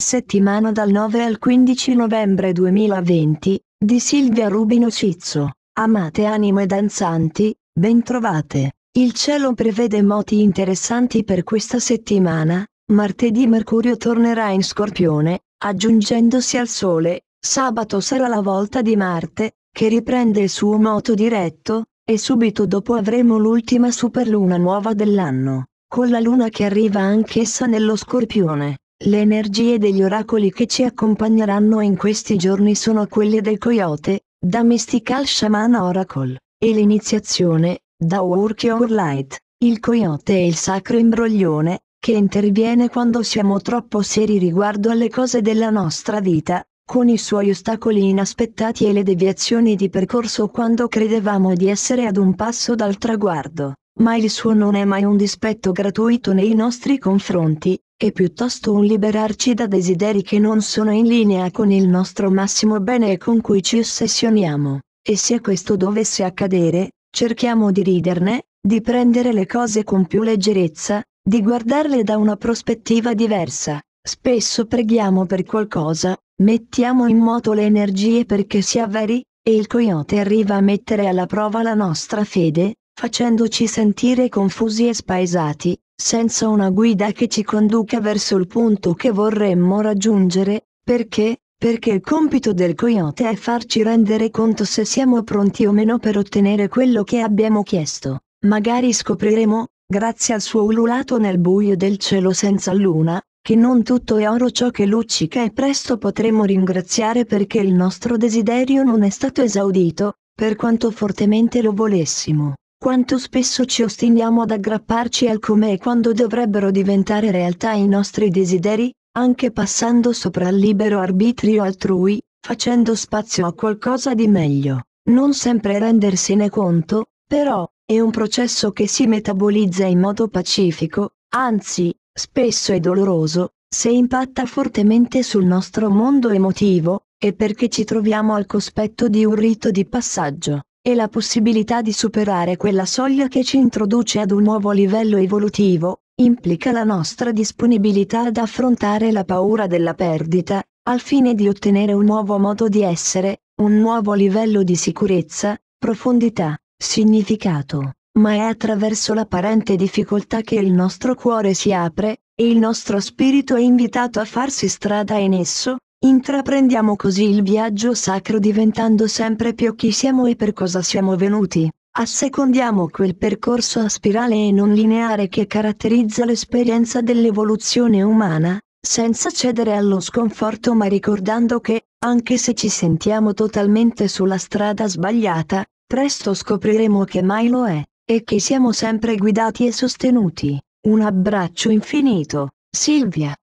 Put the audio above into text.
Settimana dal 9 al 15 novembre 2020, di Silvia Rubino Cizzo. Amate anime danzanti, bentrovate. Il cielo prevede moti interessanti per questa settimana. Martedì Mercurio tornerà in Scorpione, aggiungendosi al Sole. Sabato sarà la volta di Marte, che riprende il suo moto diretto, e subito dopo avremo l'ultima superluna nuova dell'anno, con la luna che arriva anch'essa nello Scorpione. Le energie degli oracoli che ci accompagneranno in questi giorni sono quelle del coyote, da Mystical Shaman Oracle, e l'iniziazione, da Work Your Light, il coyote è il sacro imbroglione, che interviene quando siamo troppo seri riguardo alle cose della nostra vita, con i suoi ostacoli inaspettati e le deviazioni di percorso quando credevamo di essere ad un passo dal traguardo, ma il suo non è mai un dispetto gratuito nei nostri confronti, è piuttosto un liberarci da desideri che non sono in linea con il nostro massimo bene e con cui ci ossessioniamo, e se questo dovesse accadere, cerchiamo di riderne, di prendere le cose con più leggerezza, di guardarle da una prospettiva diversa. Spesso preghiamo per qualcosa, mettiamo in moto le energie perché si avveri, e il coyote arriva a mettere alla prova la nostra fede, facendoci sentire confusi e spaesati, senza una guida che ci conduca verso il punto che vorremmo raggiungere, perché, perché il compito del coyote è farci rendere conto se siamo pronti o meno per ottenere quello che abbiamo chiesto. Magari scopriremo, grazie al suo ululato nel buio del cielo senza luna, che non tutto è oro ciò che luccica e presto potremo ringraziare perché il nostro desiderio non è stato esaudito, per quanto fortemente lo volessimo. Quanto spesso ci ostiniamo ad aggrapparci al come e quando dovrebbero diventare realtà i nostri desideri, anche passando sopra il libero arbitrio altrui, facendo spazio a qualcosa di meglio. Non sempre rendersene conto, però, è un processo che si metabolizza in modo pacifico, anzi, spesso è doloroso, se impatta fortemente sul nostro mondo emotivo, e perché ci troviamo al cospetto di un rito di passaggio e la possibilità di superare quella soglia che ci introduce ad un nuovo livello evolutivo, implica la nostra disponibilità ad affrontare la paura della perdita, al fine di ottenere un nuovo modo di essere, un nuovo livello di sicurezza, profondità, significato, ma è attraverso l'apparente difficoltà che il nostro cuore si apre, e il nostro spirito è invitato a farsi strada in esso, Intraprendiamo così il viaggio sacro diventando sempre più chi siamo e per cosa siamo venuti. Assecondiamo quel percorso a spirale e non lineare che caratterizza l'esperienza dell'evoluzione umana, senza cedere allo sconforto ma ricordando che, anche se ci sentiamo totalmente sulla strada sbagliata, presto scopriremo che mai lo è, e che siamo sempre guidati e sostenuti. Un abbraccio infinito, Silvia.